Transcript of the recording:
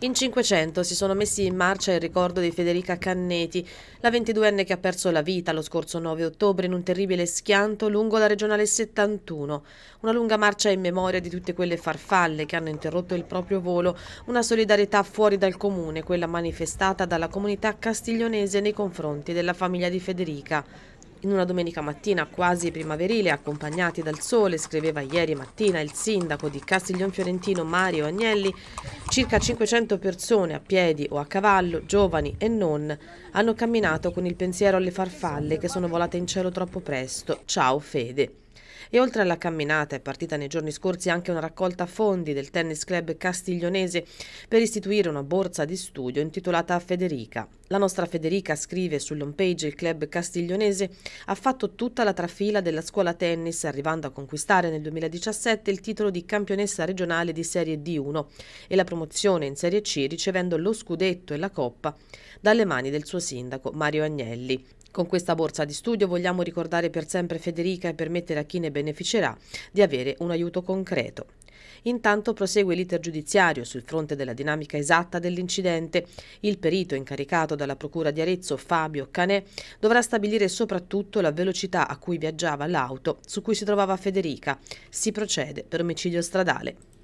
In 500 si sono messi in marcia il ricordo di Federica Canneti, la 22enne che ha perso la vita lo scorso 9 ottobre in un terribile schianto lungo la regionale 71. Una lunga marcia in memoria di tutte quelle farfalle che hanno interrotto il proprio volo, una solidarietà fuori dal comune, quella manifestata dalla comunità castiglionese nei confronti della famiglia di Federica. In una domenica mattina quasi primaverile, accompagnati dal sole, scriveva ieri mattina il sindaco di Castiglion Fiorentino Mario Agnelli, Circa 500 persone a piedi o a cavallo, giovani e non, hanno camminato con il pensiero alle farfalle che sono volate in cielo troppo presto. Ciao Fede! E oltre alla camminata è partita nei giorni scorsi anche una raccolta fondi del tennis club castiglionese per istituire una borsa di studio intitolata Federica. La nostra Federica scrive page il club castiglionese ha fatto tutta la trafila della scuola tennis arrivando a conquistare nel 2017 il titolo di campionessa regionale di Serie D1 e la promozione in Serie C ricevendo lo scudetto e la coppa dalle mani del suo sindaco Mario Agnelli. Con questa borsa di studio vogliamo ricordare per sempre Federica e permettere a chi ne beneficerà di avere un aiuto concreto. Intanto prosegue l'iter giudiziario sul fronte della dinamica esatta dell'incidente. Il perito incaricato dalla Procura di Arezzo, Fabio Canè, dovrà stabilire soprattutto la velocità a cui viaggiava l'auto su cui si trovava Federica. Si procede per omicidio stradale.